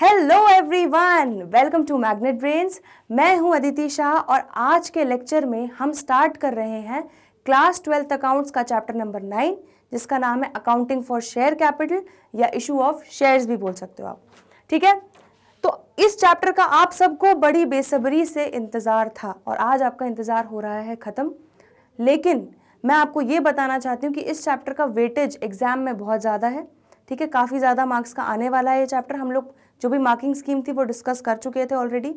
hello everyone welcome to Magnet Brains मैं हूं अदिति शाह और आज के लेक्चर में हम स्टार्ट कर रहे हैं क्लास ट्वेल्थ अकाउंट्स का चैप्टर नंबर नाइन जिसका नाम है अकाउंटिंग फॉर शेयर कैपिटल या इशू ऑफ शेयर्स भी बोल सकते हो आप ठीक है तो इस चैप्टर का आप सबको बड़ी बेसब्री से इंतज़ार था और आज आपका इंतज़ार हो रहा है ख़त्म लेकिन मैं आपको ये बताना चाहती हूँ कि इस चैप्टर का वेटेज एग्ज़ाम में बहुत ज़्यादा है ठीक है काफ़ी ज़्यादा मार्क्स का आने वाला है ये चैप्टर हम लोग जो भी मार्किंग स्कीम थी वो डिस्कस कर चुके थे ऑलरेडी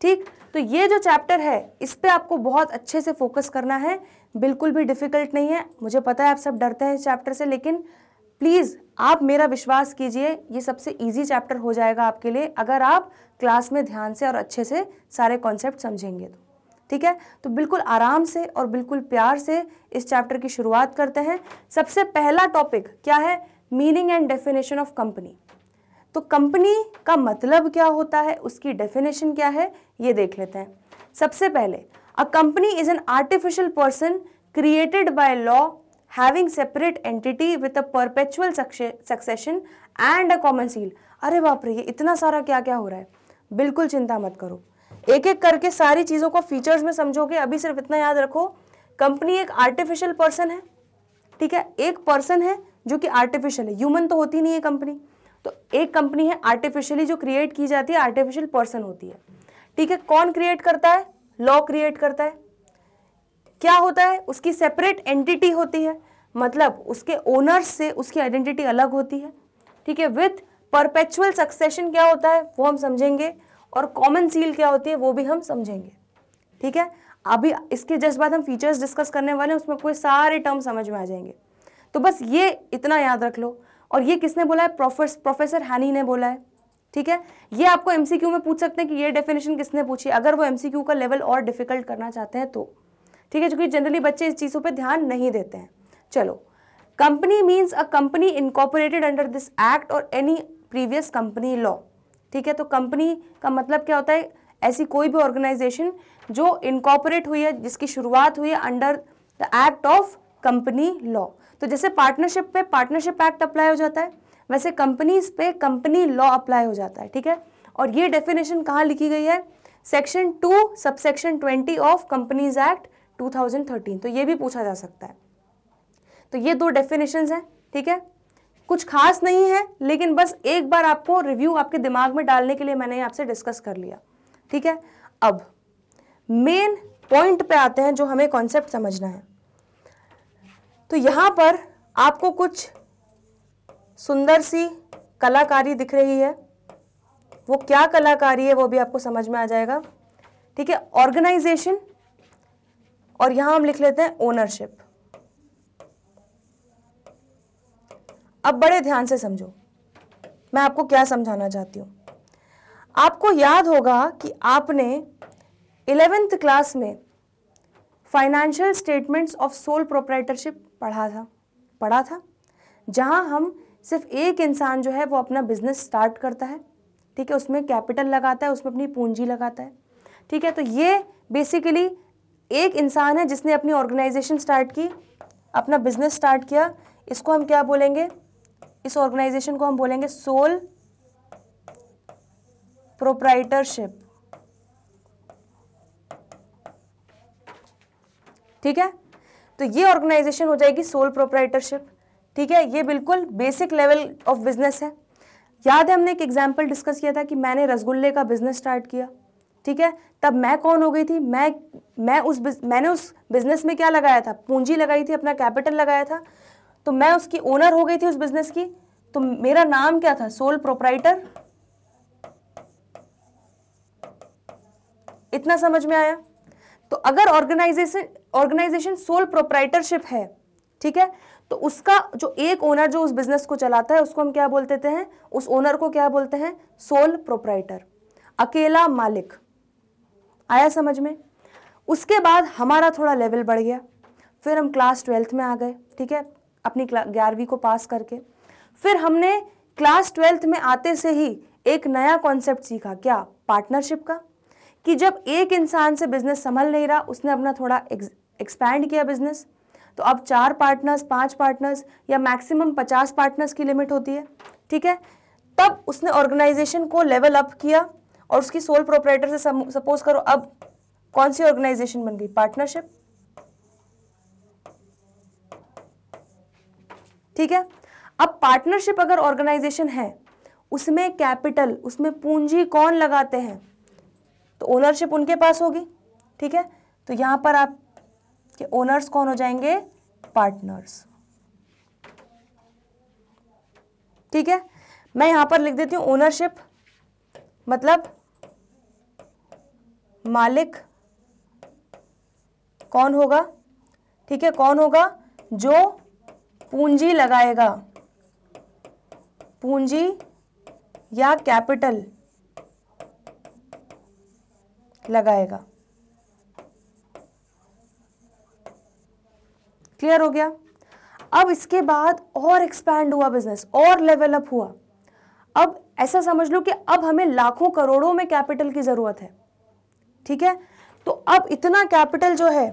ठीक तो ये जो चैप्टर है इस पर आपको बहुत अच्छे से फोकस करना है बिल्कुल भी डिफ़िकल्ट नहीं है मुझे पता है आप सब डरते हैं इस चैप्टर से लेकिन प्लीज़ आप मेरा विश्वास कीजिए ये सबसे इजी चैप्टर हो जाएगा आपके लिए अगर आप क्लास में ध्यान से और अच्छे से सारे कॉन्सेप्ट समझेंगे तो ठीक है तो बिल्कुल आराम से और बिल्कुल प्यार से इस चैप्टर की शुरुआत करते हैं सबसे पहला टॉपिक क्या है meaning and definition of company तो कंपनी का मतलब क्या होता है उसकी डेफिनेशन क्या है ये देख लेते हैं सबसे पहले a company is an artificial person created by law having separate entity with a perpetual succession and a common seal अरे बाप रे ये इतना सारा क्या क्या हो रहा है बिल्कुल चिंता मत करो एक एक करके सारी चीज़ों को फीचर्स में समझोगे अभी सिर्फ इतना याद रखो कंपनी एक आर्टिफिशियल पर्सन है ठीक है एक पर्सन है जो कि आर्टिफिशियल है ह्यूमन तो होती नहीं है कंपनी तो एक कंपनी है आर्टिफिशियली जो क्रिएट की जाती है आर्टिफिशियल पर्सन होती है ठीक है कौन क्रिएट करता है लॉ क्रिएट करता है क्या होता है उसकी सेपरेट एंटिटी होती है मतलब उसके ओनर्स से उसकी आइडेंटिटी अलग होती है ठीक है विथ परपेचुअल सक्सेशन क्या होता है वो हम समझेंगे और कॉमन सील क्या होती है वो भी हम समझेंगे ठीक है अभी इसके जस्ट बाद हम फीचर्स डिस्कस करने वाले हैं उसमें कोई सारे टर्म समझ में आ जाएंगे तो बस ये इतना याद रख लो और ये किसने बोला है प्रोफेसर हैनी ने बोला है ठीक है ये आपको एमसीक्यू में पूछ सकते हैं कि ये डेफिनेशन किसने पूछी अगर वो एमसीक्यू का लेवल और डिफिकल्ट करना चाहते हैं तो ठीक है क्योंकि जनरली बच्चे इस चीज़ों पर ध्यान नहीं देते हैं चलो company means a company incorporated under this act और एनी प्रीवियस कंपनी लॉ ठीक है तो कंपनी का मतलब क्या होता है ऐसी कोई भी ऑर्गेनाइजेशन जो इनकॉपोरेट हुई है जिसकी शुरुआत हुई है under the act of company law तो जैसे पार्टनरशिप पे पार्टनरशिप एक्ट अप्लाई हो जाता है वैसे कंपनीज पे कंपनी लॉ अप्लाई हो जाता है ठीक है और ये डेफिनेशन कहाँ लिखी गई है section two subsection twenty of companies act 2013 तो ये भी पूछा जा सकता है तो ये दो डेफिनेशन हैं ठीक है कुछ खास नहीं है लेकिन बस एक बार आपको रिव्यू आपके दिमाग में डालने के लिए मैंने आपसे डिस्कस कर लिया ठीक है अब मेन पॉइंट पे आते हैं जो हमें कॉन्सेप्ट समझना है तो यहाँ पर आपको कुछ सुंदर सी कलाकारी दिख रही है वो क्या कलाकारी है वो भी आपको समझ में आ जाएगा ठीक है ऑर्गेनाइजेशन और यहाँ हम लिख लेते हैं ओनरशिप अब बड़े ध्यान से समझो मैं आपको क्या समझाना चाहती हूँ आपको याद होगा कि आपने इलेवेंथ क्लास में financial statements of sole proprietorship पढ़ा था पढ़ा था जहाँ हम सिर्फ एक इंसान जो है वो अपना बिजनेस स्टार्ट करता है ठीक है उसमें कैपिटल लगाता है उसमें अपनी पूंजी लगाता है ठीक है तो ये बेसिकली एक इंसान है जिसने अपनी ऑर्गेनाइजेशन स्टार्ट की अपना बिजनेस स्टार्ट किया इसको हम क्या बोलेंगे इस ऑर्गेनाइजेशन को हम बोलेंगे सोल प्रोप्राइटरशिप ठीक है तो ये ऑर्गेनाइजेशन हो जाएगी सोल प्रोपराइटरशिप ठीक है ये बिल्कुल बेसिक लेवल ऑफ बिजनेस है याद है हमने एक एग्जाम्पल डिस्कस किया था कि मैंने रसगुल्ले का बिजनेस स्टार्ट किया ठीक है तब मैं कौन हो गई थी मैं मैं उस मैंने उस बिजनेस में क्या लगाया था पूंजी लगाई थी अपना कैपिटल लगाया था तो मैं उसकी ओनर हो गई थी उस बिजनेस की तो मेरा नाम क्या था सोल प्रोपराइटर इतना समझ में आया तो अगर ऑर्गेनाइजेशन ऑर्गेनाइजेशन सोल प्रोप्राइटरशिप है ठीक है तो उसका जो एक ओनर जो उस बिजनेस को चलाता है उसको हम क्या बोलते हैं उस ओनर को क्या बोलते हैं सोल प्रोप्राइटर अकेला मालिक आया समझ में उसके बाद हमारा थोड़ा लेवल बढ़ गया फिर हम क्लास ट्वेल्थ में आ गए ठीक है अपनी ग्यारहवीं को पास करके फिर हमने क्लास ट्वेल्थ में आते से ही एक नया कॉन्सेप्ट सीखा क्या पार्टनरशिप का कि जब एक इंसान से बिजनेस संभल नहीं रहा उसने अपना थोड़ा एक्सपैंड किया बिजनेस तो अब चार पार्टनर्स पांच पार्टनर्स या मैक्सिमम पचास पार्टनर्स की लिमिट होती है ठीक है तब उसने ऑर्गेनाइजेशन को लेवल अप किया और उसकी सोल प्रोपरेटर से सपोज करो अब कौन सी ऑर्गेनाइजेशन बन गई पार्टनरशिप ठीक है अब पार्टनरशिप अगर ऑर्गेनाइजेशन है उसमें कैपिटल उसमें पूंजी कौन लगाते हैं तो ओनरशिप उनके पास होगी ठीक है तो यहां पर आप कि ओनर्स कौन हो जाएंगे पार्टनर्स ठीक है मैं यहां पर लिख देती हूं ओनरशिप मतलब मालिक कौन होगा ठीक है कौन होगा जो पूंजी लगाएगा पूंजी या कैपिटल लगाएगा क्लियर हो गया अब इसके बाद और एक्सपैंड हुआ बिजनेस और लेवल अप हुआ अब ऐसा समझ लो कि अब हमें लाखों करोड़ों में कैपिटल की ज़रूरत है ठीक है तो अब इतना कैपिटल जो है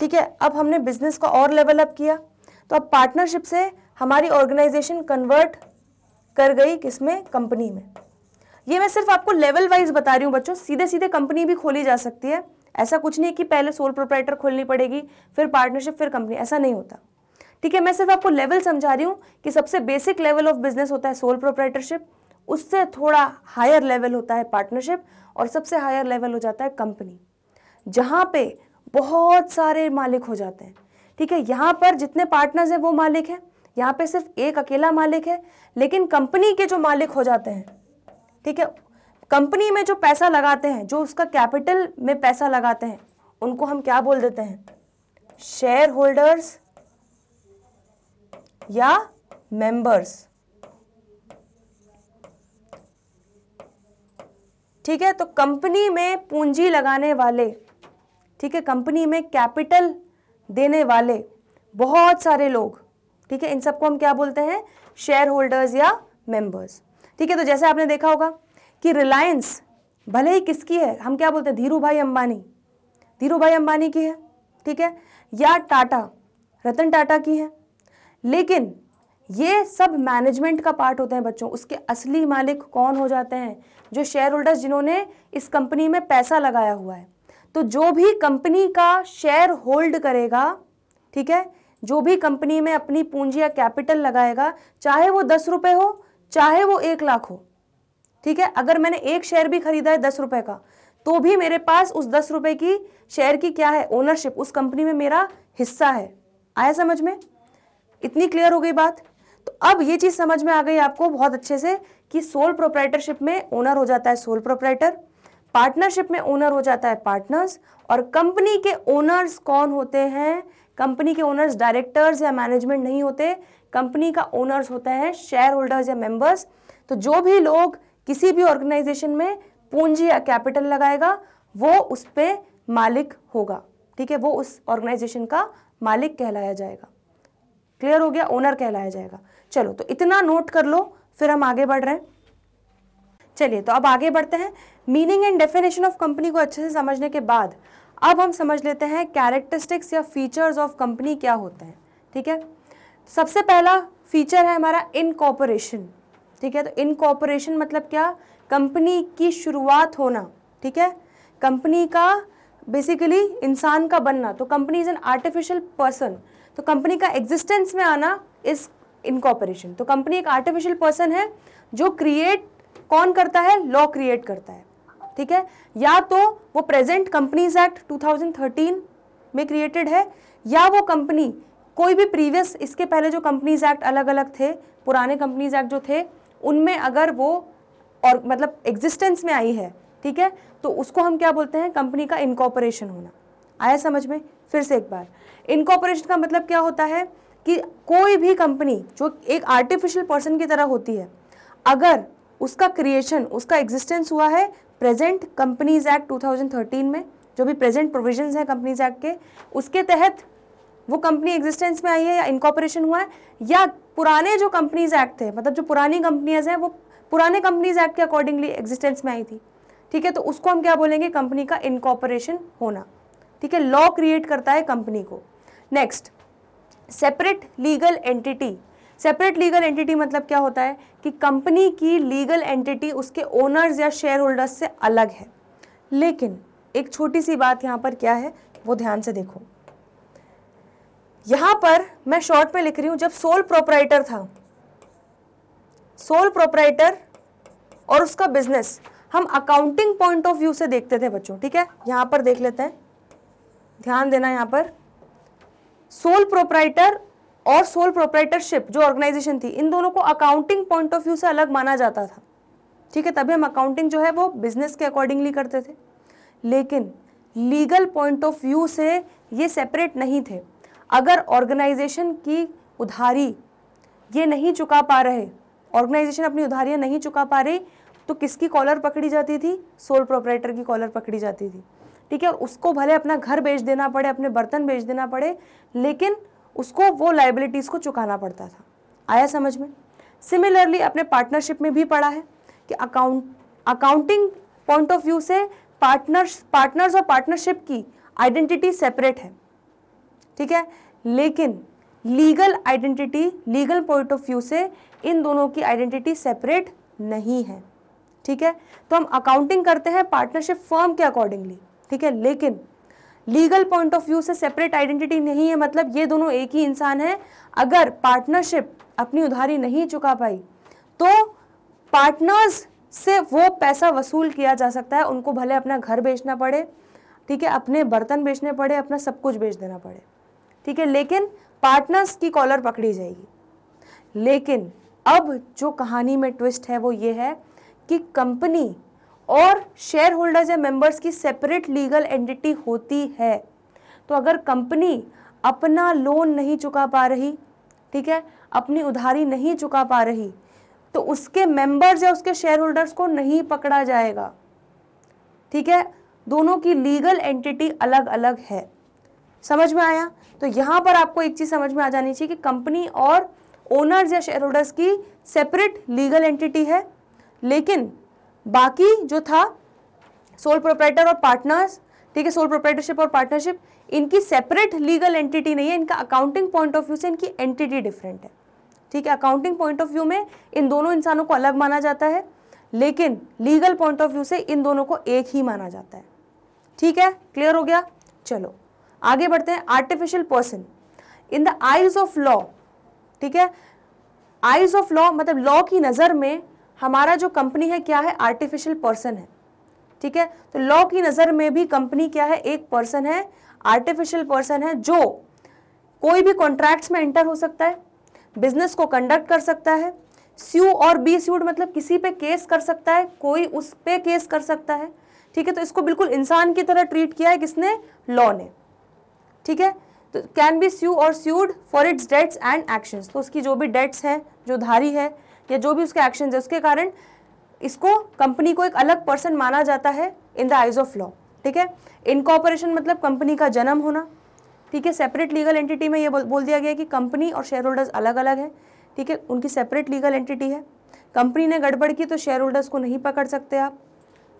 ठीक है अब हमने बिजनेस का और लेवल अप किया तो अब पार्टनरशिप से हमारी ऑर्गेनाइजेशन कन्वर्ट कर गई किसमें कंपनी में ये मैं सिर्फ आपको लेवल वाइज बता रही हूँ बच्चों सीधे सीधे कंपनी भी खोली जा सकती है ऐसा कुछ नहीं कि पहले सोल प्रोप्राइटर खोलनी पड़ेगी फिर पार्टनरशिप फिर कंपनी ऐसा नहीं होता ठीक है मैं सिर्फ आपको लेवल समझा रही हूँ कि सबसे बेसिक लेवल ऑफ बिजनेस होता है सोल प्रोप्राइटरशिप उससे थोड़ा हायर लेवल होता है पार्टनरशिप और सबसे हायर लेवल हो जाता है कंपनी जहाँ पे बहुत सारे मालिक हो जाते हैं ठीक है यहाँ पर जितने पार्टनर्स हैं वो मालिक हैं यहाँ पे सिर्फ एक अकेला मालिक है लेकिन कंपनी के जो मालिक हो जाते हैं ठीक है कंपनी में जो पैसा लगाते हैं जो उसका कैपिटल में पैसा लगाते हैं उनको हम क्या बोल देते हैं शेयर होल्डर्स या मेंबर्स ठीक है तो कंपनी में पूंजी लगाने वाले ठीक है कंपनी में कैपिटल देने वाले बहुत सारे लोग ठीक है इन सबको हम क्या बोलते हैं शेयर होल्डर्स या मेंबर्स ठीक है तो जैसे आपने देखा होगा कि रिलायंस भले ही किसकी है हम क्या बोलते हैं धीरू भाई अंबानी धीरू भाई अंबानी की है ठीक है या टाटा रतन टाटा की है लेकिन ये सब मैनेजमेंट का पार्ट होते हैं बच्चों उसके असली मालिक कौन हो जाते हैं जो शेयर होल्डर्स जिन्होंने इस कंपनी में पैसा लगाया हुआ है तो जो भी कंपनी का शेयर होल्ड करेगा ठीक है जो भी कंपनी में अपनी पूंजी या कैपिटल लगाएगा चाहे वो दस रुपये हो चाहे वो एक लाख हो ठीक है अगर मैंने एक शेयर भी खरीदा है दस रुपए का तो भी मेरे पास उस दस रुपए की शेयर की क्या है ओनरशिप उस कंपनी में मेरा हिस्सा है आया समझ में इतनी क्लियर हो गई बात तो अब ये चीज़ समझ में आ गई आपको बहुत अच्छे से कि सोल प्रोपराइटरशिप में ओनर हो जाता है सोल प्रोपराइटर पार्टनरशिप में ओनर हो जाता है पार्टनर्स और कंपनी के ओनर्स कौन होते हैं कंपनी के ओनर्स डायरेक्टर्स या मैनेजमेंट नहीं होते कंपनी का ओनर्स होता है शेयर होल्डर्स या मेंबर्स तो जो भी लोग किसी भी ऑर्गेनाइजेशन में पूंजी या कैपिटल लगाएगा वो उस पर मालिक होगा ठीक है वो उस ऑर्गेनाइजेशन का मालिक कहलाया जाएगा क्लियर हो गया ओनर कहलाया जाएगा चलो तो इतना नोट कर लो फिर हम आगे बढ़ रहे हैं चलिए तो अब आगे बढ़ते हैं meaning and definition of company को अच्छे से समझने के बाद अब हम समझ लेते हैं कैरेक्टरिस्टिक्स या फीचर्स ऑफ कंपनी क्या होते हैं ठीक है सबसे पहला फीचर है हमारा इनकॉपोरेशन ठीक है तो इनकॉपरेशन मतलब क्या कंपनी की शुरुआत होना ठीक है कंपनी का बेसिकली इंसान का बनना तो company is an artificial person तो कंपनी का एग्जिस्टेंस में आना इस इनकॉपोरेशन तो कंपनी एक आर्टिफिशियल पर्सन है जो क्रिएट कौन करता है लॉ क्रिएट करता है ठीक है या तो वो प्रेजेंट कंपनीज एक्ट 2013 में क्रिएटेड है या वो कंपनी कोई भी प्रीवियस इसके पहले जो कंपनीज एक्ट अलग अलग थे पुराने कंपनीज एक्ट जो थे उनमें अगर वो और मतलब एग्जिस्टेंस में आई है ठीक है तो उसको हम क्या बोलते हैं कंपनी का इनकॉपरेशन होना आया समझ में फिर से एक बार इनकॉपरेशन का मतलब क्या होता है कि कोई भी कंपनी जो एक आर्टिफिशियल पर्सन की तरह होती है अगर उसका क्रिएशन उसका एग्जिस्टेंस हुआ है प्रेजेंट कंपनीज एक्ट 2013 में जो भी प्रेजेंट प्रोविजंस हैं कंपनीज एक्ट के उसके तहत वो कंपनी एग्जिस्टेंस में आई है या इनकॉपरेशन हुआ है या पुराने जो कंपनीज एक्ट थे मतलब जो पुरानी कंपनीज हैं वो पुराने कंपनीज एक्ट के अकॉर्डिंगली एग्जिस्टेंस में आई थी ठीक है तो उसको हम क्या बोलेंगे कंपनी का इनकॉपरेशन होना ठीक है लॉ क्रिएट करता है कंपनी को next separate legal entity separate legal entity मतलब क्या होता है कि कंपनी की लीगल एंटिटी उसके ओनर्स या शेयर होल्डर्स से अलग है लेकिन एक छोटी सी बात यहाँ पर क्या है वो ध्यान से देखो यहां पर मैं शॉर्ट में लिख रही हूं जब सोल प्रोपराइटर था सोल प्रोपराइटर और उसका बिजनेस हम अकाउंटिंग पॉइंट ऑफ व्यू से देखते थे बच्चों ठीक है यहां पर देख लेते हैं ध्यान देना यहां पर सोल प्रोपराइटर और सोल प्रोपराइटरशिप जो ऑर्गेनाइजेशन थी इन दोनों को अकाउंटिंग पॉइंट ऑफ व्यू से अलग माना जाता था ठीक है तभी हम अकाउंटिंग जो है वो बिजनेस के अकॉर्डिंगली करते थे लेकिन लीगल पॉइंट ऑफ व्यू से ये सेपरेट नहीं थे अगर ऑर्गेनाइजेशन की उधारी ये नहीं चुका पा रहे ऑर्गेनाइजेशन अपनी उधारियाँ नहीं चुका पा रही तो किसकी कॉलर पकड़ी जाती थी सोल प्रोपरेटर की कॉलर पकड़ी जाती थी ठीक है उसको भले अपना घर बेच देना पड़े अपने बर्तन बेच देना पड़े लेकिन उसको वो लाइबिलिटीज़ को चुकाना पड़ता था आया समझ में सिमिलरली अपने पार्टनरशिप में भी पढ़ा है कि account accounting point of view से पार्टनर्स पार्टनर्स और पार्टनरशिप की आइडेंटिटी सेपरेट है ठीक है लेकिन legal identity legal point of view से इन दोनों की आइडेंटिटी सेपरेट नहीं है ठीक है तो हम अकाउंटिंग करते हैं पार्टनरशिप फॉर्म के अकॉर्डिंगली ठीक है लेकिन लीगल पॉइंट ऑफ व्यू से सेपरेट आइडेंटिटी नहीं है मतलब ये दोनों एक ही इंसान है अगर पार्टनरशिप अपनी उधारी नहीं चुका पाई तो पार्टनर्स से वो पैसा वसूल किया जा सकता है उनको भले अपना घर बेचना पड़े ठीक है अपने बर्तन बेचने पड़े अपना सब कुछ बेच देना पड़े ठीक है लेकिन पार्टनर्स की कॉलर पकड़ी जाएगी लेकिन अब जो कहानी में ट्विस्ट है वो ये है कि कंपनी और शेयर होल्डर्स या मेंबर्स की सेपरेट लीगल एंटिटी होती है तो अगर कंपनी अपना लोन नहीं चुका पा रही ठीक है अपनी उधारी नहीं चुका पा रही तो उसके मेंबर्स या उसके शेयर होल्डर्स को नहीं पकड़ा जाएगा ठीक है दोनों की लीगल एंटिटी अलग अलग है समझ में आया तो यहाँ पर आपको एक चीज़ समझ में आ जानी चाहिए कि कंपनी और ओनर्स या शेयर होल्डर्स की सेपरेट लीगल एंटिटी है लेकिन बाकी जो था सोल प्रोपराइटर और पार्टनर्स ठीक है सोल प्रोपराइटरशिप और पार्टनरशिप इनकी सेपरेट लीगल एंटिटी नहीं है इनका अकाउंटिंग पॉइंट ऑफ व्यू से इनकी एंटिटी डिफरेंट है ठीक है अकाउंटिंग पॉइंट ऑफ व्यू में इन दोनों इंसानों को अलग माना जाता है लेकिन लीगल पॉइंट ऑफ व्यू से इन दोनों को एक ही माना जाता है ठीक है क्लियर हो गया चलो आगे बढ़ते हैं artificial person in the eyes of law ठीक है आईज ऑफ लॉ मतलब लॉ की नज़र में हमारा जो कंपनी है क्या है आर्टिफिशियल पर्सन है ठीक है तो लॉ की नज़र में भी कंपनी क्या है एक पर्सन है आर्टिफिशियल पर्सन है जो कोई भी कॉन्ट्रैक्ट्स में एंटर हो सकता है बिजनेस को कंडक्ट कर सकता है स्यू और बी स्यूड मतलब किसी पे केस कर सकता है कोई उस पे केस कर सकता है ठीक है तो इसको बिल्कुल इंसान की तरह ट्रीट किया है किसने लॉ ने ठीक है तो कैन बी स्यू और sued for its debts and actions तो उसकी जो भी डेट्स है जो धारी है या जो भी उसके एक्शंस है उसके कारण इसको कंपनी को एक अलग पर्सन माना जाता है in the eyes of law ठीक है इनकॉपरेशन मतलब कंपनी का जन्म होना ठीक है सेपरेट लीगल एंटिटी में ये बोल, बोल दिया गया कि कंपनी और शेयर होल्डर्स अलग अलग है ठीक है उनकी सेपरेट लीगल एंटिटी है कंपनी ने गड़बड़ की तो शेयर होल्डर्स को नहीं पकड़ सकते आप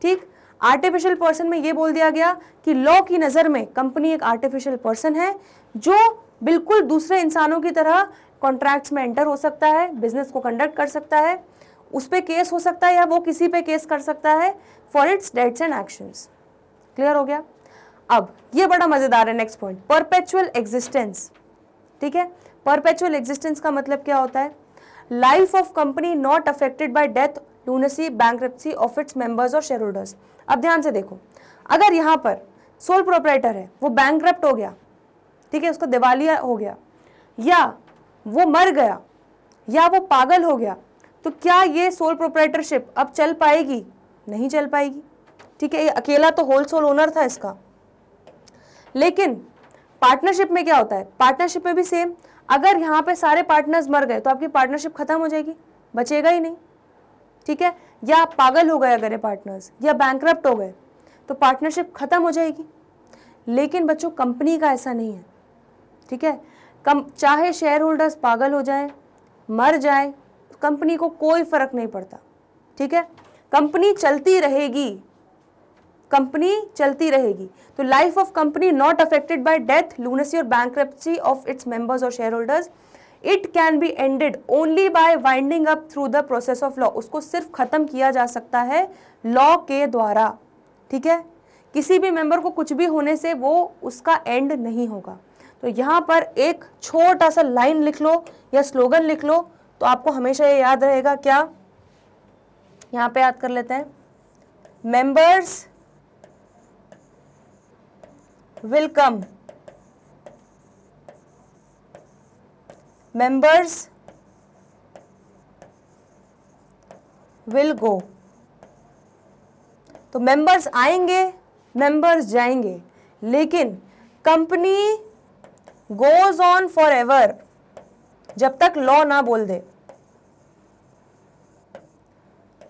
ठीक आर्टिफिशियल पर्सन में ये बोल दिया गया कि लॉ की नज़र में कंपनी एक आर्टिफिशियल पर्सन है जो बिल्कुल दूसरे इंसानों की तरह कॉन्ट्रैक्ट्स में एंटर हो सकता है बिजनेस को कंडक्ट कर सकता है उस पर केस हो सकता है या वो किसी पे केस कर सकता है for its debts and actions clear हो गया अब ये बड़ा मज़ेदार है नेक्स्ट पॉइंट परपेचुअल एग्जिस्टेंस ठीक है परपेचुअल एग्जिस्टेंस का मतलब क्या होता है life of company not affected by death lunacy bank of its members और शेयर होल्डर्स अब ध्यान से देखो अगर यहाँ पर सोल प्रोपरेटर है वो बैंक हो गया ठीक है उसको दिवालिया हो गया या वो मर गया या वो पागल हो गया तो क्या ये सोल प्रोपरेटरशिप अब चल पाएगी नहीं चल पाएगी ठीक है ये अकेला तो होल सोल ओनर था इसका लेकिन पार्टनरशिप में क्या होता है पार्टनरशिप में भी सेम अगर यहाँ पे सारे पार्टनर्स मर गए तो आपकी पार्टनरशिप खत्म हो जाएगी बचेगा ही नहीं ठीक है या आप पागल हो गए अगर ये पार्टनर्स या बैंक हो गए तो पार्टनरशिप ख़त्म हो जाएगी लेकिन बच्चों कंपनी का ऐसा नहीं है ठीक है कम चाहे शेयर होल्डर्स पागल हो जाए मर जाए कंपनी को कोई फ़र्क नहीं पड़ता ठीक है कंपनी चलती रहेगी कंपनी चलती रहेगी तो life of company not affected by death lunacy और बैंक ऑफ इट्स मेंबर्स और shareholders it can be ended only by winding up through the process of law उसको सिर्फ खत्म किया जा सकता है लॉ के द्वारा ठीक है किसी भी मेंबर को कुछ भी होने से वो उसका एंड नहीं होगा तो यहाँ पर एक छोटा सा लाइन लिख लो या स्लोगन लिख लो तो आपको हमेशा ये याद रहेगा क्या यहाँ पे याद कर लेते हैं members welcome members will go तो members आएंगे members जाएंगे लेकिन company goes on for ever जब तक लॉ ना बोल दे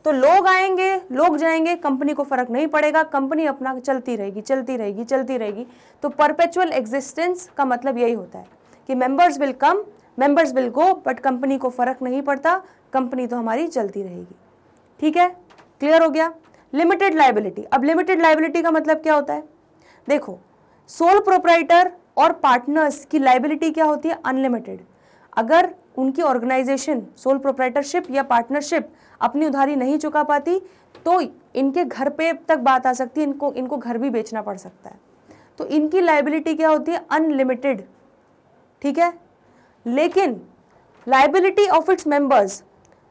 तो लोग आएंगे लोग जाएंगे कंपनी को फर्क नहीं पड़ेगा कंपनी अपना चलती रहेगी चलती रहेगी चलती रहेगी तो परपेचुअल एग्जिस्टेंस का मतलब यही होता है कि members will come members will go but company को फ़र्क नहीं पड़ता कंपनी तो हमारी चलती रहेगी ठीक है क्लियर हो गया लिमिटेड लाइबिलिटी अब लिमिटेड लाइबिलिटी का मतलब क्या होता है देखो सोल प्रोपराइटर और पार्टनर्स की लाइबिलिटी क्या होती है अनलिमिटेड अगर उनकी ऑर्गेनाइजेशन सोल प्रोपराइटरशिप या पार्टनरशिप अपनी उधारी नहीं चुका पाती तो इनके घर पे तक बात आ सकती है इनको इनको घर भी बेचना पड़ सकता है तो इनकी लाइबिलिटी क्या होती है अनलिमिटेड ठीक है लेकिन liability of its members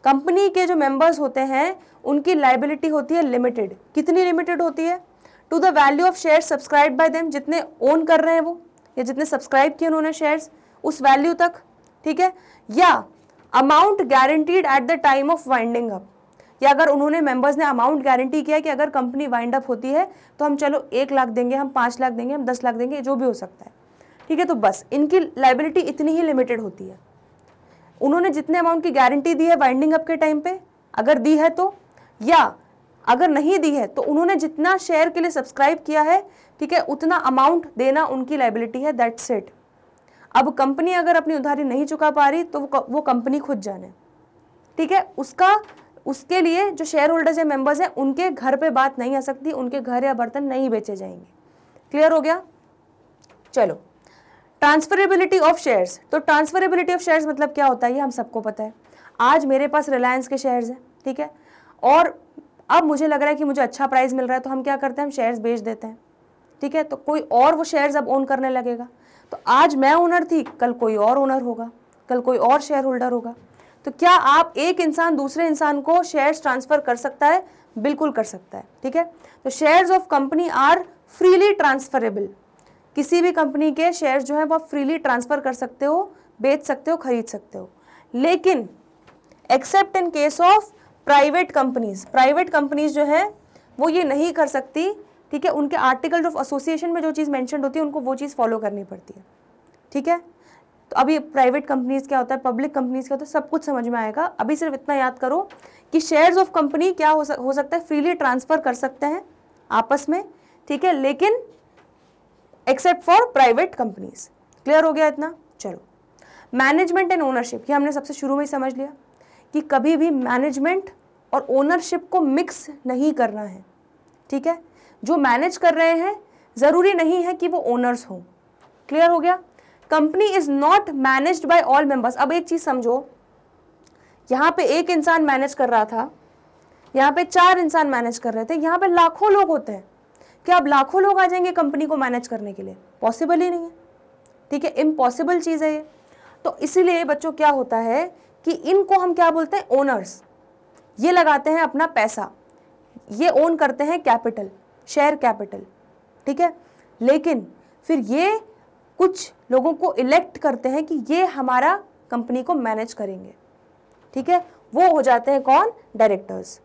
company के जो मेंबर्स होते हैं उनकी लाइबिलिटी होती है लिमिटेड कितनी लिमिटेड होती है to the value of share subscribe by them जितने ओन कर रहे हैं वो या जितने सब्सक्राइब किए उन्होंने शेयर्स उस वैल्यू तक ठीक है या amount guaranteed at the time of winding up या अगर उन्होंने मेंबर्स ने अमाउंट गारंटी किया कि अगर कंपनी वाइंड अप होती है तो हम चलो एक लाख देंगे हम पाँच लाख देंगे हम दस लाख देंगे जो भी हो सकता है ठीक है तो बस इनकी लाइबिलिटी इतनी ही लिमिटेड होती है उन्होंने जितने अमाउंट की गारंटी दी है वाइंडिंग अप के टाइम पे अगर दी है तो या अगर नहीं दी है तो उन्होंने जितना शेयर के लिए सब्सक्राइब किया है ठीक है उतना अमाउंट देना उनकी लाइबिलिटी है दैट सेट अब कंपनी अगर अपनी उधारी नहीं चुका पा रही तो वो कंपनी खुद जाने ठीक है उसका उसके लिए जो शेयर होल्डर्स या मेंबर्स हैं उनके घर पे बात नहीं आ सकती उनके घर या बर्तन नहीं बेचे जाएंगे क्लियर हो गया चलो ट्रांसफरेबिलिटी ऑफ शेयर्स तो ट्रांसफरेबिलिटी ऑफ शेयर्स मतलब क्या होता है ये हम सबको पता है आज मेरे पास रिलायंस के शेयर्स हैं ठीक है और अब मुझे लग रहा है कि मुझे अच्छा प्राइस मिल रहा है तो हम क्या करते हैं हम शेयर्स बेच देते हैं ठीक है तो कोई और वो शेयर्स अब ओन करने लगेगा तो आज मैं ओनर थी कल कोई और ओनर होगा कल कोई और शेयर होल्डर होगा तो क्या आप एक इंसान दूसरे इंसान को शेयर्स ट्रांसफ़र कर सकता है बिल्कुल कर सकता है ठीक है तो shares of company are freely transferable किसी भी कंपनी के शेयर जो हैं वो आप फ्रीली ट्रांसफ़र कर सकते हो बेच सकते हो खरीद सकते हो लेकिन except in case of private companies private companies जो हैं वो ये नहीं कर सकती ठीक है उनके आर्टिकल ऑफ एसोसिएशन में जो चीज़ मैंशन होती है उनको वो चीज़ फॉलो करनी पड़ती है ठीक है तो अभी प्राइवेट कंपनीज़ क्या होता है पब्लिक कंपनीज़ क्या होता है सब कुछ समझ में आएगा अभी सिर्फ इतना याद करो कि शेयर्स ऑफ कंपनी क्या हो, सक, हो सकता है फ्रीली ट्रांसफ़र कर सकते हैं आपस में ठीक है लेकिन except for private companies clear हो गया इतना चलो मैनेजमेंट एंड ओनरशिप ये हमने सबसे शुरू में ही समझ लिया कि कभी भी मैनेजमेंट और ओनरशिप को मिक्स नहीं करना है ठीक है जो मैनेज कर रहे हैं ज़रूरी नहीं है कि वो ओनर्स हों क्लियर हो गया company is not managed by all members अब एक चीज़ समझो यहाँ पे एक इंसान मैनेज कर रहा था यहाँ पे चार इंसान मैनेज कर रहे थे यहाँ पे लाखों लोग होते हैं क्या अब लाखों लोग आ जाएंगे कंपनी को मैनेज करने के लिए पॉसिबल ही नहीं है ठीक है इम्पॉसिबल चीज़ है ये तो इसीलिए बच्चों क्या होता है कि इनको हम क्या बोलते हैं ओनर्स ये लगाते हैं अपना पैसा ये ओन करते हैं कैपिटल शेयर कैपिटल ठीक है लेकिन फिर ये कुछ लोगों को इलेक्ट करते हैं कि ये हमारा कंपनी को मैनेज करेंगे ठीक है वो हो जाते हैं कौन डायरेक्टर्स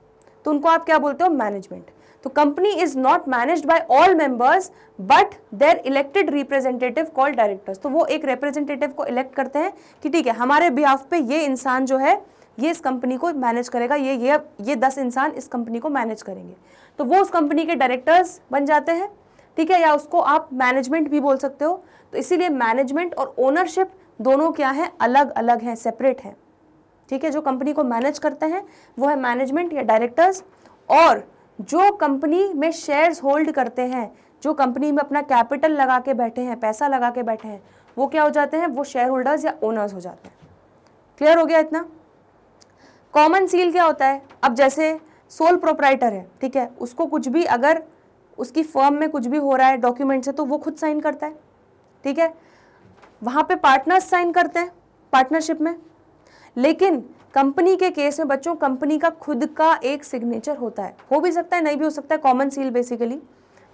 तो उनको आप क्या बोलते हो मैनेजमेंट तो company is not managed by all members but their elected representative call directors तो वो एक रिप्रेजेंटेटिव को इलेक्ट करते हैं कि ठीक है हमारे बिहाफ पे ये इंसान जो है ये इस कंपनी को मैनेज करेगा ये ये ये दस इंसान इस कंपनी को मैनेज करेंगे तो वो उस कंपनी के डायरेक्टर्स बन जाते हैं ठीक है या उसको आप मैनेजमेंट भी बोल सकते हो तो इसीलिए मैनेजमेंट और ओनरशिप दोनों क्या हैं अलग अलग हैं सेपरेट हैं ठीक है जो कंपनी को मैनेज करते हैं वो है मैनेजमेंट या डायरेक्टर्स और जो कंपनी में शेयर्स होल्ड करते हैं जो कंपनी में अपना कैपिटल लगा के बैठे हैं पैसा लगा के बैठे हैं वो क्या हो जाते हैं वो शेयर होल्डर्स या ओनर्स हो जाते हैं क्लियर हो गया इतना कॉमन सील क्या होता है अब जैसे सोल प्रोपराइटर है ठीक है उसको कुछ भी अगर उसकी फर्म में कुछ भी हो रहा है डॉक्यूमेंट से तो वो खुद साइन करता है ठीक है वहाँ पे पार्टनर्स साइन करते हैं पार्टनरशिप में लेकिन कंपनी के केस में बच्चों कंपनी का खुद का एक सिग्नेचर होता है हो भी सकता है नहीं भी हो सकता है कॉमन सील बेसिकली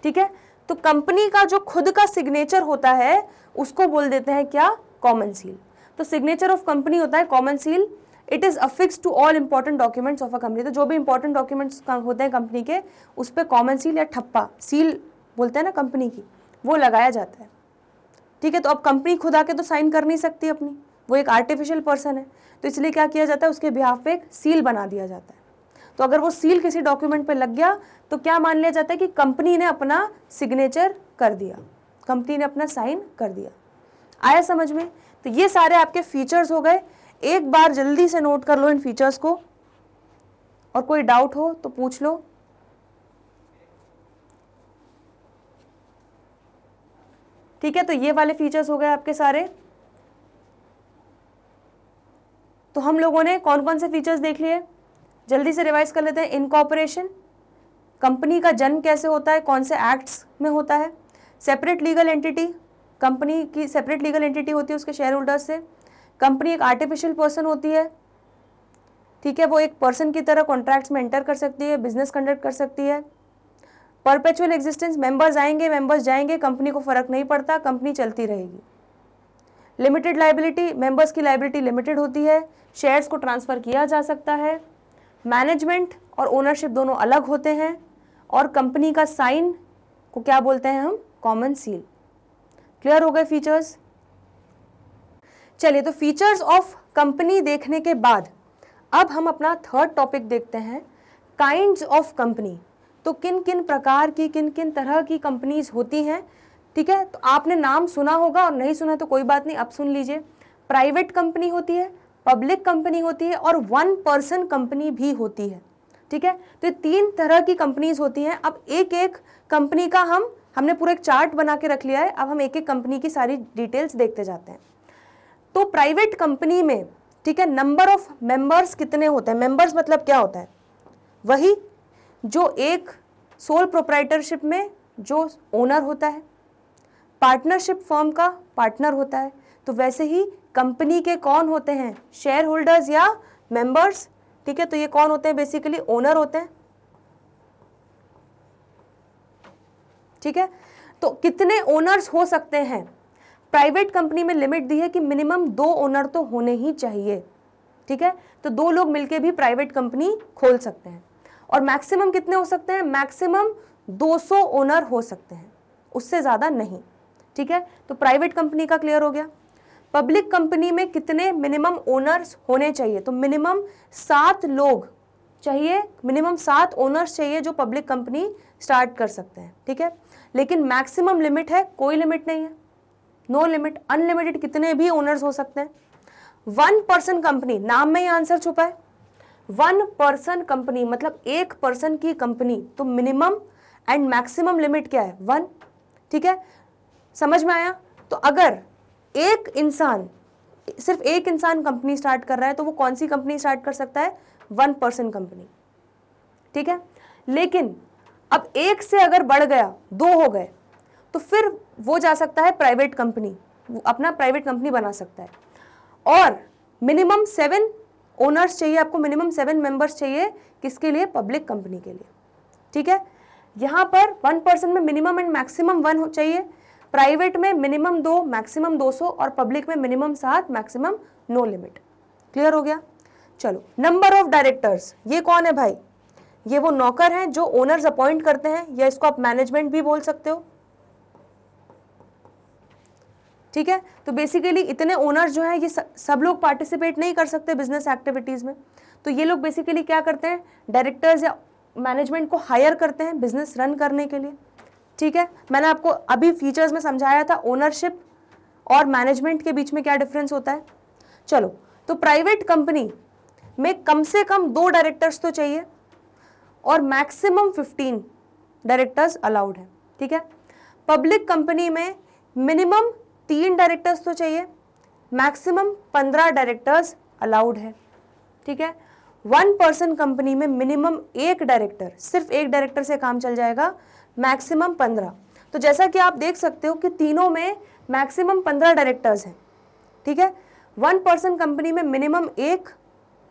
ठीक है तो कंपनी का जो खुद का सिग्नेचर होता है उसको बोल देते हैं क्या कॉमन सील तो सिग्नेचर ऑफ कंपनी होता है common seal it is affix to all important documents of a company तो जो भी इंपॉर्टेंट डॉक्यूमेंट्स होते हैं कंपनी के उस पर कॉमन सील या ठप्पा सील बोलते हैं ना कंपनी की वो लगाया जाता है ठीक है तो अब कंपनी खुद आके तो साइन कर नहीं सकती अपनी वो एक आर्टिफिशियल पर्सन है तो इसलिए क्या किया जाता है उसके बिहाफ पे एक सील बना दिया जाता है तो अगर वो सील किसी डॉक्यूमेंट पे लग गया तो क्या मान लिया जाता है कि कंपनी ने अपना सिग्नेचर कर दिया कंपनी ने अपना साइन कर दिया आया समझ में तो ये सारे आपके फीचर्स हो गए एक बार जल्दी से नोट कर लो इन फीचर्स को और कोई डाउट हो तो पूछ लो ठीक है तो ये वाले फीचर्स हो गए आपके सारे तो हम लोगों ने कौन कौन से फीचर्स देख लिए जल्दी से रिवाइज कर लेते हैं इनकॉपरेशन कंपनी का जन्म कैसे होता है कौन से एक्ट्स में होता है सेपरेट लीगल एंटिटी कंपनी की सेपरेट लीगल एंटिटी होती है उसके शेयर होल्डर्स से कंपनी एक आर्टिफिशियल पर्सन होती है ठीक है वो एक पर्सन की तरह कॉन्ट्रैक्ट्स में एंटर कर सकती है बिजनेस कंडक्ट कर सकती है परपेचुअल एग्जिस्टेंस मेंबर्स आएंगे मेंबर्स जाएंगे कंपनी को फ़र्क नहीं पड़ता कंपनी चलती रहेगी लिमिटेड लाइबिलिटी मेंबर्स की लाइबिलिटी लिमिटेड होती है शेयर्स को ट्रांसफ़र किया जा सकता है मैनेजमेंट और ओनरशिप दोनों अलग होते हैं और कंपनी का साइन को क्या बोलते हैं हम कॉमन सील क्लियर हो गए फीचर्स चलिए तो फीचर्स ऑफ कंपनी देखने के बाद अब हम अपना थर्ड टॉपिक देखते हैं काइंड्स ऑफ कंपनी तो किन किन प्रकार की किन किन तरह की कंपनीज होती हैं ठीक है तो आपने नाम सुना होगा और नहीं सुना तो कोई बात नहीं अब सुन लीजिए प्राइवेट कंपनी होती है पब्लिक कंपनी होती है और वन पर्सन कंपनी भी होती है ठीक है तो तीन तरह की कंपनीज होती हैं अब एक एक कंपनी का हम हमने पूरा एक चार्ट बना के रख लिया है अब हम एक एक कंपनी की सारी डिटेल्स देखते जाते हैं तो प्राइवेट कंपनी में ठीक है नंबर ऑफ मेंबर्स कितने होते हैं मेंबर्स मतलब क्या होता है वही जो एक सोल प्रोप्राइटरशिप में जो ओनर होता है पार्टनरशिप फॉर्म का पार्टनर होता है तो वैसे ही कंपनी के कौन होते हैं शेयर होल्डर्स या मेंबर्स ठीक है तो ये कौन होते हैं बेसिकली ओनर होते हैं ठीक है तो कितने ओनर्स हो सकते हैं प्राइवेट कंपनी में लिमिट दी है कि मिनिमम दो ओनर तो होने ही चाहिए ठीक है तो दो लोग मिलके भी प्राइवेट कंपनी खोल सकते हैं और मैक्सिमम कितने हो सकते हैं मैक्सिमम 200 ओनर हो सकते हैं उससे ज़्यादा नहीं ठीक है तो प्राइवेट कंपनी का क्लियर हो गया पब्लिक कंपनी में कितने मिनिमम ओनर्स होने चाहिए तो मिनिमम सात लोग चाहिए मिनिमम सात ओनर्स चाहिए जो पब्लिक कंपनी स्टार्ट कर सकते हैं ठीक है लेकिन मैक्सिमम लिमिट है कोई लिमिट नहीं है नो लिमिट अनलिमिटेड कितने भी ओनर्स हो सकते हैं वन पर्सन कंपनी नाम में ही आंसर छुपा है वन पर्सन कंपनी मतलब एक पर्सन की कंपनी तो मिनिमम एंड मैक्सिमम लिमिट क्या है वन ठीक है समझ में आया तो अगर एक इंसान सिर्फ एक इंसान कंपनी स्टार्ट कर रहा है तो वो कौन सी कंपनी स्टार्ट कर सकता है वन पर्सन कंपनी ठीक है लेकिन अब एक से अगर बढ़ गया दो हो गए तो फिर वो जा सकता है प्राइवेट कंपनी अपना प्राइवेट कंपनी बना सकता है और मिनिमम सेवन ओनर्स चाहिए आपको मिनिमम सेवन मेंबर्स चाहिए किसके लिए पब्लिक कंपनी के लिए ठीक है यहाँ पर वन पर्सन में मिनिमम एंड मैक्सिमम वन हो चाहिए प्राइवेट में मिनिमम दो मैक्सिमम 200 और पब्लिक में मिनिमम सात मैक्सिमम नो लिमिट क्लियर हो गया चलो नंबर ऑफ डायरेक्टर्स ये कौन है भाई ये वो नौकर हैं जो ओनर्स अपॉइंट करते हैं या इसको आप मैनेजमेंट भी बोल सकते हो ठीक है तो बेसिकली इतने ओनर्स जो हैं ये सब लोग पार्टिसिपेट नहीं कर सकते बिजनेस एक्टिविटीज़ में तो ये लोग बेसिकली क्या करते हैं डायरेक्टर्स या मैनेजमेंट को हायर करते हैं बिजनेस रन करने के लिए ठीक है मैंने आपको अभी फीचर्स में समझाया था ओनरशिप और मैनेजमेंट के बीच में क्या डिफरेंस होता है चलो तो प्राइवेट कंपनी में कम से कम दो डायरेक्टर्स तो चाहिए और मैक्सिमम फिफ्टीन डायरेक्टर्स अलाउड है ठीक है पब्लिक कंपनी में मिनिमम तीन डायरेक्टर्स तो चाहिए मैक्सिमम पंद्रह डायरेक्टर्स अलाउड है ठीक है वन पर्सन कंपनी में मिनिमम एक डायरेक्टर सिर्फ एक डायरेक्टर से काम चल जाएगा मैक्सिमम पंद्रह तो जैसा कि आप देख सकते हो कि तीनों में मैक्सिमम पंद्रह डायरेक्टर्स हैं ठीक है वन पर्सन कंपनी में मिनिमम एक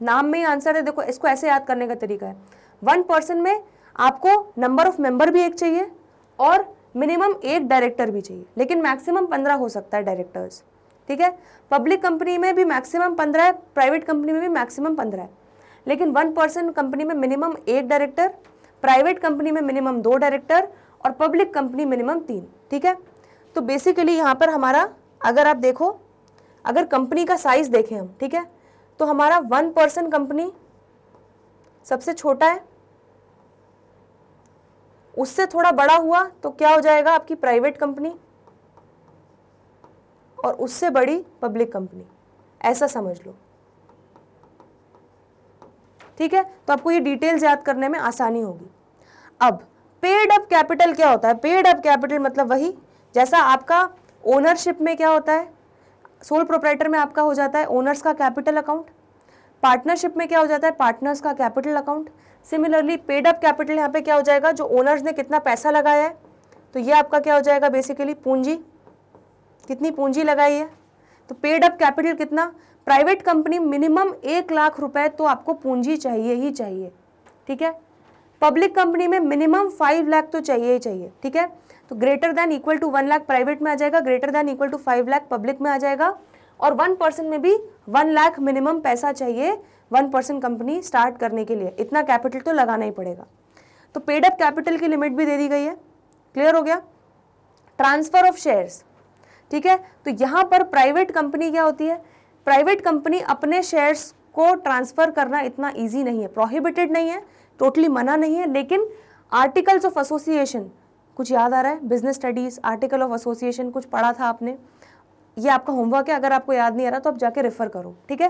नाम में ही आंसर है देखो इसको ऐसे याद करने का तरीका है वन पर्सन में आपको नंबर ऑफ मेंबर भी एक चाहिए और मिनिमम एक डायरेक्टर भी चाहिए लेकिन मैक्सिमम पंद्रह हो सकता है डायरेक्टर्स ठीक है पब्लिक कंपनी में भी मैक्सिमम पंद्रह है प्राइवेट कंपनी में भी मैक्सिमम पंद्रह है लेकिन वन पर्सन कंपनी में मिनिमम एक डायरेक्टर प्राइवेट कंपनी में मिनिमम दो डायरेक्टर और पब्लिक कंपनी मिनिमम तीन ठीक है तो बेसिकली यहाँ पर हमारा अगर आप देखो अगर कंपनी का साइज देखें हम ठीक है तो हमारा वन पर्सन कंपनी सबसे छोटा है उससे थोड़ा बड़ा हुआ तो क्या हो जाएगा आपकी प्राइवेट कंपनी और उससे बड़ी पब्लिक कंपनी ऐसा समझ लो ठीक है तो आपको ये डिटेल्स याद करने में आसानी होगी अब पेड अप कैपिटल क्या होता है पेड अप कैपिटल मतलब वही जैसा आपका ओनरशिप में क्या होता है सोल प्रोपराइटर में आपका हो जाता है ओनर्स का कैपिटल अकाउंट पार्टनरशिप में क्या हो जाता है पार्टनर्स का capital account similarly paid up capital यहाँ पे क्या हो जाएगा जो ओनर्स ने कितना पैसा लगाया है तो ये आपका क्या हो जाएगा बेसिकली पूंजी कितनी पूंजी लगाई है तो पेड अप कैपिटल कितना प्राइवेट कंपनी मिनिमम एक लाख रुपए तो आपको पूंजी चाहिए ही चाहिए ठीक है पब्लिक कंपनी में मिनिमम फाइव लाख तो चाहिए ही चाहिए ठीक है तो greater than equal to one lakh private में आ जाएगा greater than equal to five lakh public में आ जाएगा और वन परसेंट में भी वन लाख मिनिमम पैसा चाहिए वन परसेंट कंपनी स्टार्ट करने के लिए इतना कैपिटल तो लगाना ही पड़ेगा तो पेड अप कैपिटल की लिमिट भी दे दी गई है क्लियर हो गया ट्रांसफर ऑफ शेयर्स ठीक है तो यहाँ पर प्राइवेट कंपनी क्या होती है प्राइवेट कंपनी अपने शेयर्स को ट्रांसफ़र करना इतना ईजी नहीं है प्रोहिबिटेड नहीं है टोटली मना नहीं है लेकिन आर्टिकल्स ऑफ एसोसिएशन कुछ याद आ रहा है business studies article of association कुछ पढ़ा था आपने ये आपका होमवर्क है अगर आपको याद नहीं आ रहा तो आप जाके रेफर करो ठीक है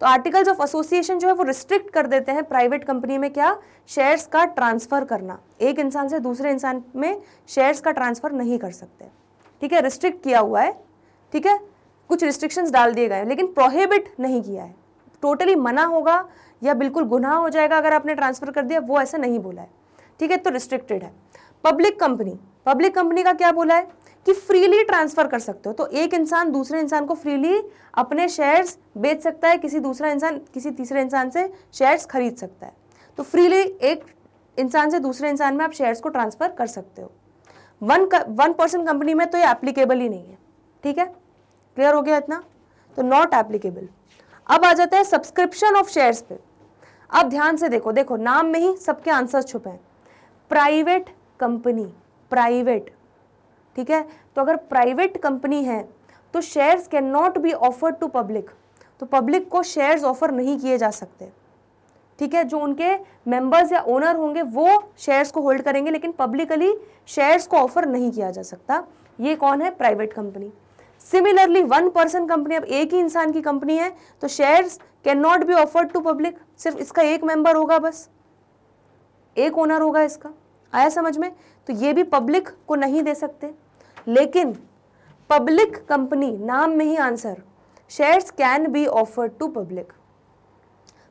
तो आर्टिकल्स ऑफ एसोसिएशन जो है वो रिस्ट्रिक्ट कर देते हैं प्राइवेट कंपनी में क्या शेयर्स का ट्रांसफ़र करना एक इंसान से दूसरे इंसान में शेयर्स का ट्रांसफ़र नहीं कर सकते ठीक है रिस्ट्रिक्ट किया हुआ है ठीक है कुछ रिस्ट्रिक्शंस डाल दिए गए हैं लेकिन प्रोहिबिट नहीं किया है टोटली मना होगा या बिल्कुल गुनाह हो जाएगा अगर आपने ट्रांसफ़र कर दिया वो ऐसा नहीं बोला है ठीक है तो रिस्ट्रिक्टेड है पब्लिक कंपनी पब्लिक कंपनी का क्या बोला है कि फ्रीली ट्रांसफ़र कर सकते हो तो एक इंसान दूसरे इंसान को फ्रीली अपने शेयर्स बेच सकता है किसी दूसरा इंसान किसी तीसरे इंसान से शेयर्स खरीद सकता है तो फ्रीली एक इंसान से दूसरे इंसान में आप शेयर्स को ट्रांसफ़र कर सकते हो वन वन पर्सन कंपनी में तो ये एप्लीकेबल ही नहीं है ठीक है क्लियर हो गया इतना तो नॉट एप्लीकेबल अब आ जाते हैं सब्सक्रिप्शन ऑफ शेयर्स पे अब ध्यान से देखो देखो नाम में ही सबके आंसर छुपे हैं प्राइवेट कंपनी प्राइवेट ठीक है तो अगर प्राइवेट कंपनी है तो shares can not be offer to public तो पब्लिक को शेयर्स ऑफर नहीं किए जा सकते ठीक है जो उनके मेंबर्स या ओनर होंगे वो शेयर्स को होल्ड करेंगे लेकिन पब्लिकली शेयर्स को ऑफर नहीं किया जा सकता ये कौन है private company similarly one person company अब एक ही इंसान की कंपनी है तो shares can not be offered to public सिर्फ इसका एक मेंबर होगा बस एक ओनर होगा इसका आया समझ में तो ये भी पब्लिक को नहीं दे सकते लेकिन पब्लिक कंपनी नाम में ही answer shares can be offered to public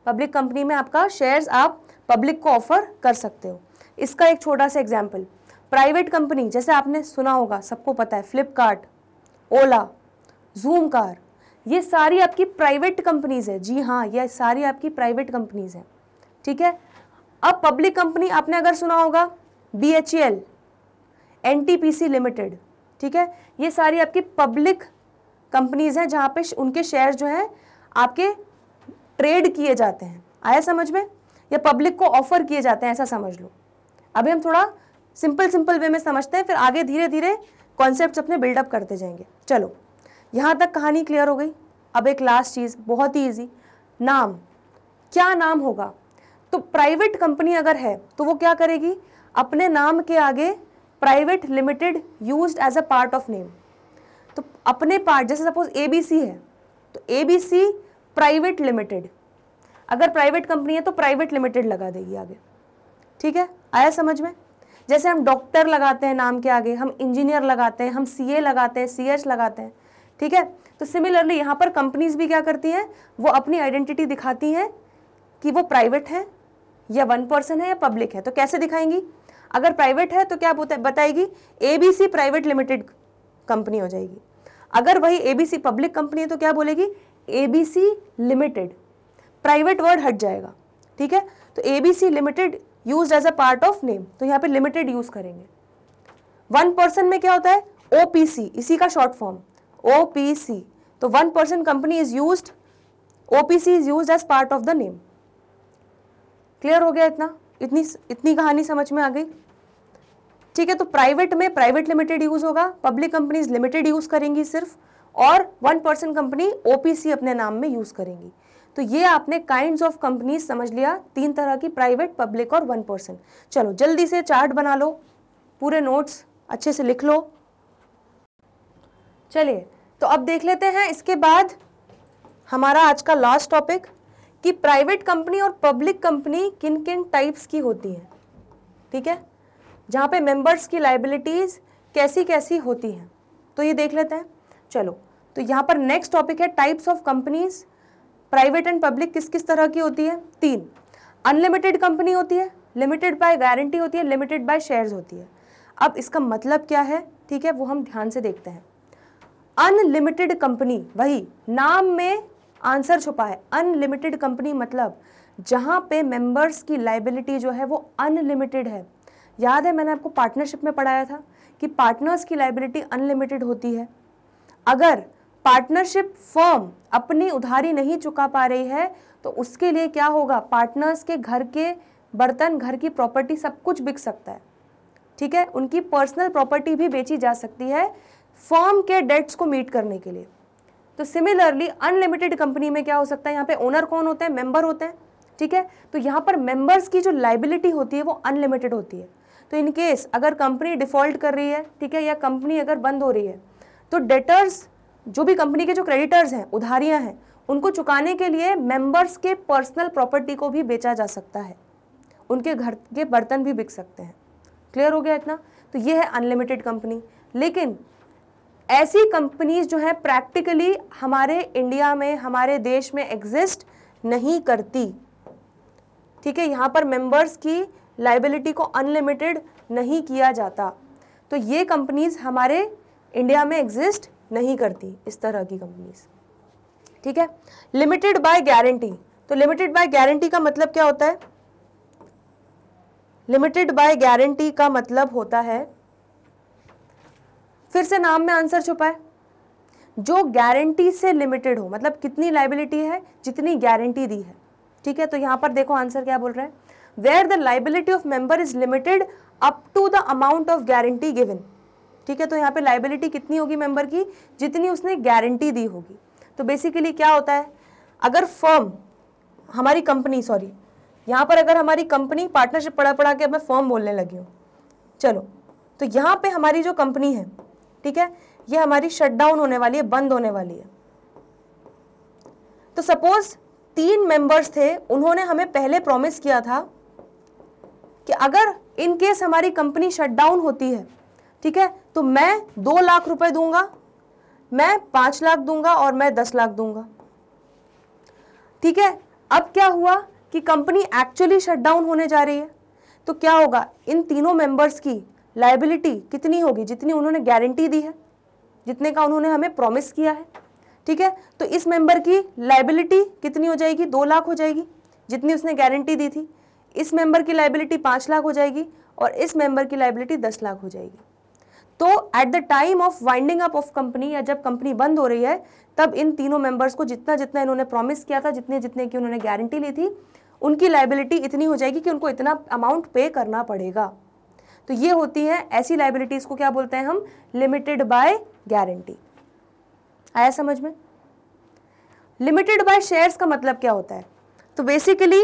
public company में आपका शेयर्स आप पब्लिक को ऑफर कर सकते हो इसका एक छोटा सा एग्जाम्पल प्राइवेट कंपनी जैसे आपने सुना होगा सबको पता है फ्लिपकार्ट ओला जूम कार ये सारी आपकी प्राइवेट कंपनीज़ है जी हाँ ये सारी आपकी प्राइवेट कंपनीज़ हैं ठीक है अब पब्लिक कंपनी आपने अगर सुना होगा B H E L N T P C limited ठीक है ये सारी आपकी पब्लिक कंपनीज़ हैं जहाँ पे उनके शेयर जो हैं आपके ट्रेड किए जाते हैं आया समझ में या पब्लिक को ऑफर किए जाते हैं ऐसा समझ लो अभी हम थोड़ा सिंपल सिंपल वे में समझते हैं फिर आगे धीरे धीरे कॉन्सेप्ट अपने बिल्डअप करते जाएंगे चलो यहाँ तक कहानी क्लियर हो गई अब एक लास्ट चीज़ बहुत ही ईजी नाम क्या नाम होगा तो प्राइवेट कंपनी अगर है तो वो क्या करेगी अपने नाम के आगे private limited use as a part of name तो अपने पार्ट जैसे सपोज ए है तो ए प्राइवेट लिमिटेड अगर प्राइवेट कंपनी है तो प्राइवेट लिमिटेड लगा देगी आगे ठीक है आया समझ में जैसे हम डॉक्टर लगाते हैं नाम के आगे हम इंजीनियर लगाते हैं हम सी लगाते हैं सी लगाते हैं ठीक है तो सिमिलरली यहाँ पर कंपनीज भी क्या करती हैं वो अपनी आइडेंटिटी दिखाती हैं कि वो प्राइवेट है या वन पर्सन है या पब्लिक है तो कैसे दिखाएंगी अगर प्राइवेट है तो क्या बताएगी ए प्राइवेट लिमिटेड कंपनी हो जाएगी अगर वही ए पब्लिक कंपनी है तो क्या बोलेगी ए लिमिटेड प्राइवेट वर्ड हट जाएगा ठीक है तो ABC limited use as a part of name तो यहाँ पे लिमिटेड यूज करेंगे वन पर्सन में क्या होता है ओपीसी इसी का शॉर्ट फॉर्म ओपीसी तो one person company is use OPC is use as part of the name clear हो गया इतना इतनी इतनी कहानी समझ में आ गई ठीक है तो प्राइवेट में प्राइवेट लिमिटेड यूज होगा पब्लिक कंपनीज लिमिटेड यूज करेंगी सिर्फ और वन पर्सन कंपनी ओपीसी अपने नाम में यूज करेंगी तो ये आपने काइंड ऑफ कंपनीज समझ लिया तीन तरह की प्राइवेट पब्लिक और वन पर्सन चलो जल्दी से चार्ट बना लो पूरे नोट्स अच्छे से लिख लो चलिए तो अब देख लेते हैं इसके बाद हमारा आज का लास्ट टॉपिक कि प्राइवेट कंपनी और पब्लिक कंपनी किन किन टाइप्स की होती है ठीक है जहाँ पे मेंबर्स की लाइबिलिटीज़ कैसी कैसी होती हैं तो ये देख लेते हैं चलो तो यहाँ पर नेक्स्ट टॉपिक है types of companies private and public किस किस तरह की होती है तीन अनलिमिटेड कंपनी होती है लिमिटेड बाय गारंटी होती है लिमिटेड बाय शेयर्स होती है अब इसका मतलब क्या है ठीक है वो हम ध्यान से देखते हैं अनलिमिटेड कंपनी वही नाम में आंसर छुपा है अनलिमिटेड कंपनी मतलब जहाँ पे मेंबर्स की लाइबिलिटी जो है वो अनलिमिटेड है याद है मैंने आपको पार्टनरशिप में पढ़ाया था कि पार्टनर्स की लाइबिलिटी अनलिमिटेड होती है अगर पार्टनरशिप फर्म अपनी उधारी नहीं चुका पा रही है तो उसके लिए क्या होगा पार्टनर्स के घर के बर्तन घर की प्रॉपर्टी सब कुछ बिक सकता है ठीक है उनकी पर्सनल प्रॉपर्टी भी बेची जा सकती है फर्म के डेट्स को मीट करने के लिए तो सिमिलरली अनलिमिटेड कंपनी में क्या हो सकता है यहाँ पे ओनर कौन होते हैं मेंबर होते हैं ठीक है तो यहाँ पर मेंबर्स की जो लाइबिलिटी होती है वो अनलिमिटेड होती है तो इनकेस अगर कंपनी डिफॉल्ट कर रही है ठीक है या कंपनी अगर बंद हो रही है तो डेटर्स जो भी कंपनी के जो क्रेडिटर्स हैं उधारियां हैं उनको चुकाने के लिए मेंबर्स के पर्सनल प्रॉपर्टी को भी बेचा जा सकता है उनके घर के बर्तन भी बिक सकते हैं क्लियर हो गया इतना तो ये है अनलिमिटेड कंपनी लेकिन ऐसी कंपनीज जो हैं प्रैक्टिकली हमारे इंडिया में हमारे देश में एग्जिस्ट नहीं करती ठीक है यहाँ पर मेंबर्स की लाइबिलिटी को अनलिमिटेड नहीं किया जाता तो ये कंपनीज हमारे इंडिया में एग्जिस्ट नहीं करती इस तरह की कंपनीज ठीक है लिमिटेड बाय गारंटी तो लिमिटेड बाय गारंटी का मतलब क्या होता है लिमिटेड बाय गारंटी का मतलब होता है फिर से नाम में आंसर छुपा है जो गारंटी से लिमिटेड हो मतलब कितनी लाइबिलिटी है जितनी गारंटी दी है ठीक है तो यहां पर देखो आंसर क्या बोल रहा है where the liability of member is limited up to the amount of guarantee given ठीक है तो यहाँ पे लाइबिलिटी कितनी होगी मेंबर की जितनी उसने गारंटी दी होगी तो बेसिकली क्या होता है अगर फर्म हमारी कंपनी सॉरी यहाँ पर अगर हमारी कंपनी पार्टनरशिप पढ़ा पढ़ा के मैं फॉर्म बोलने लगी हूँ चलो तो यहाँ पे हमारी जो कंपनी है ठीक है ये हमारी शटडाउन होने वाली है बंद होने वाली है तो सपोज तीन मेंबर्स थे उन्होंने हमें पहले प्रॉमिस किया था कि अगर इनकेस हमारी कंपनी शटडाउन होती है ठीक है तो मैं दो लाख रुपए दूंगा मैं पांच लाख दूंगा और मैं दस लाख दूंगा ठीक है अब क्या हुआ कि कंपनी एक्चुअली शटडाउन होने जा रही है तो क्या होगा इन तीनों मेंबर्स की लाइबिलिटी कितनी होगी जितनी उन्होंने गारंटी दी है जितने का उन्होंने हमें प्रॉमिस किया है ठीक है तो इस मेंबर की लाइबिलिटी कितनी हो जाएगी दो लाख हो जाएगी जितनी उसने गारंटी दी थी इस मेंबर की लाइबिलिटी पाँच लाख हो जाएगी और इस मेंबर की लाइबिलिटी दस लाख हो जाएगी तो at the time of winding up of company या जब कंपनी बंद हो रही है तब इन तीनों मेंबर्स को जितना जितना इन्होंने प्रॉमिस किया था जितने जितने की उन्होंने गारंटी ली थी उनकी लाइबिलिटी इतनी हो जाएगी कि उनको इतना अमाउंट पे करना पड़ेगा तो ये होती हैं ऐसी लाइबिलिटीज़ को क्या बोलते हैं हम लिमिटेड बाय गारंटी आया समझ में लिमिटेड बाय शेयर्स का मतलब क्या होता है तो बेसिकली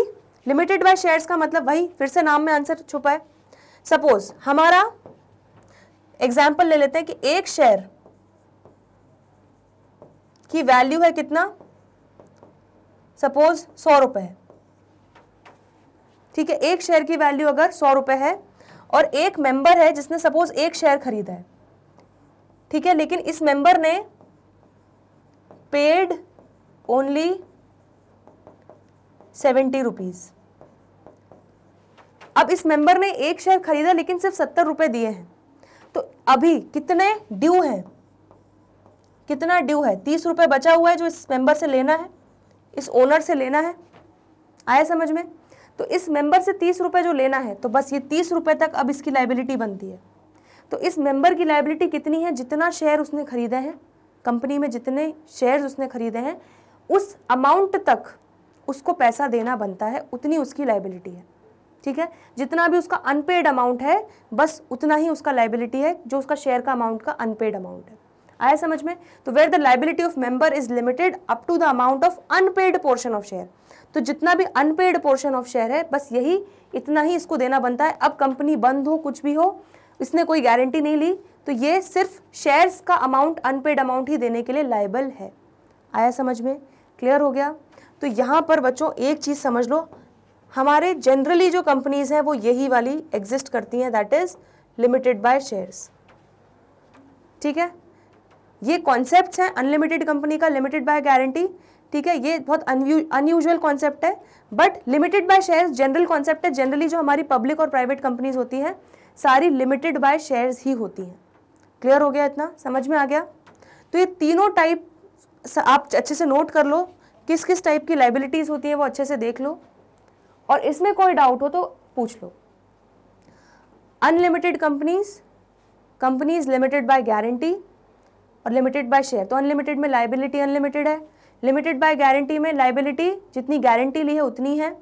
लिमिटेड बाय शेयर्स का मतलब वही फिर से नाम में आंसर छुपा है सपोज हमारा एग्जाम्पल ले लेते हैं कि एक शेयर की वैल्यू है कितना सपोज सौ रुपए ठीक है एक शेयर की वैल्यू अगर सौ रुपए है और एक मेंबर है जिसने सपोज एक शेयर खरीदा है ठीक है लेकिन इस मेंबर ने पेड ओनली सेवेंटी रुपीज अब इस मेंबर ने एक शेयर खरीदा लेकिन सिर्फ सत्तर रुपए दिए हैं तो अभी कितने ड्यू हैं कितना ड्यू है तीस रुपये बचा हुआ है जो इस मेंबर से लेना है इस ओनर से लेना है आया समझ में तो इस मेंबर से तीस रुपये जो लेना है तो बस ये तीस रुपये तक अब इसकी लाइबिलिटी बनती है तो इस मेंबर की लाइबिलिटी कितनी है जितना शेयर उसने खरीदे हैं कंपनी में जितने शेयर्स उसने खरीदे हैं उस अमाउंट तक उसको पैसा देना बनता है उतनी उसकी लाइबिलिटी है ठीक है जितना भी उसका अनपेड अमाउंट है बस उतना ही उसका लाइबिलिटी है जो उसका शेयर का अमाउंट का अनपेड अमाउंट है आया समझ में तो where the liability of member is limited up to the amount of unpaid portion of share तो जितना भी अनपेड पोर्शन ऑफ शेयर है बस यही इतना ही इसको देना बनता है अब कंपनी बंद हो कुछ भी हो इसने कोई गारंटी नहीं ली तो ये सिर्फ शेयर्स का अमाउंट अनपेड अमाउंट ही देने के लिए लाइबल है आया समझ में क्लियर हो गया तो यहाँ पर बच्चों एक चीज़ समझ लो हमारे जनरली जो कंपनीज हैं वो यही वाली एग्जिस्ट करती हैं that is limited by shares ठीक है ये कॉन्सेप्ट हैं अनलिमिटेड कंपनी का लिमिटेड बाय गारंटी ठीक है ये बहुत अनयूजल कॉन्सेप्ट है but limited by shares general concept है जनरली जो हमारी पब्लिक और प्राइवेट कंपनीज होती हैं सारी लिमिटेड बाय शेयर्स ही होती हैं क्लियर हो गया इतना समझ में आ गया तो ये तीनों टाइप आप अच्छे से नोट कर लो किस किस टाइप की लाइबिलिटीज़ होती हैं वो अच्छे से देख लो और इसमें कोई डाउट हो तो पूछ लो unlimited companies companies limited by guarantee और लिमिटेड बाय शेयर तो अनलिमिटेड में लाइबिलिटी अनलिमिटेड है लिमिटेड बाय गारंटी में लाइबिलिटी जितनी गारंटी ली है उतनी है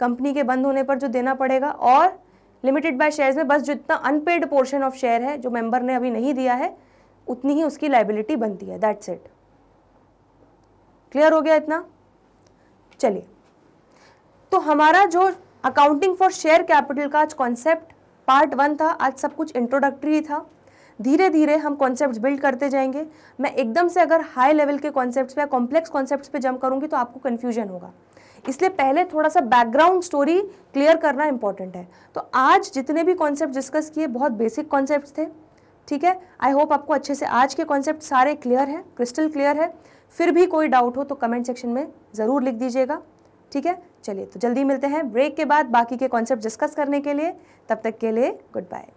कंपनी के बंद होने पर जो देना पड़ेगा और लिमिटेड बाय शेयर्स में बस जितना अनपेड पोर्शन ऑफ शेयर है जो मेंबर ने अभी नहीं दिया है उतनी ही उसकी लाइबिलिटी बनती है दैट्स इट क्लियर हो गया इतना चलिए तो हमारा जो अकाउंटिंग फॉर शेयर कैपिटल का आज कॉन्सेप्ट पार्ट वन था आज सब कुछ इंट्रोडक्टरी था धीरे धीरे हम कॉन्सेप्ट्स बिल्ड करते जाएंगे मैं एकदम से अगर हाई लेवल के कॉन्सेप्ट्स पे या कॉम्प्लेक्स कॉन्सेप्ट्स पे जम करूंगी तो आपको कन्फ्यूजन होगा इसलिए पहले थोड़ा सा बैकग्राउंड स्टोरी क्लियर करना इंपॉर्टेंट है तो आज जितने भी कॉन्सेप्ट डिस्कस किए बहुत बेसिक कॉन्सेप्ट थे ठीक है आई होप आपको अच्छे से आज के कॉन्सेप्ट सारे क्लियर हैं क्रिस्टल क्लियर है फिर भी कोई डाउट हो तो कमेंट सेक्शन में ज़रूर लिख दीजिएगा ठीक है चलिए तो जल्दी मिलते हैं ब्रेक के बाद बाकी के कॉन्सेप्ट डिस्कस करने के लिए तब तक के लिए गुड बाय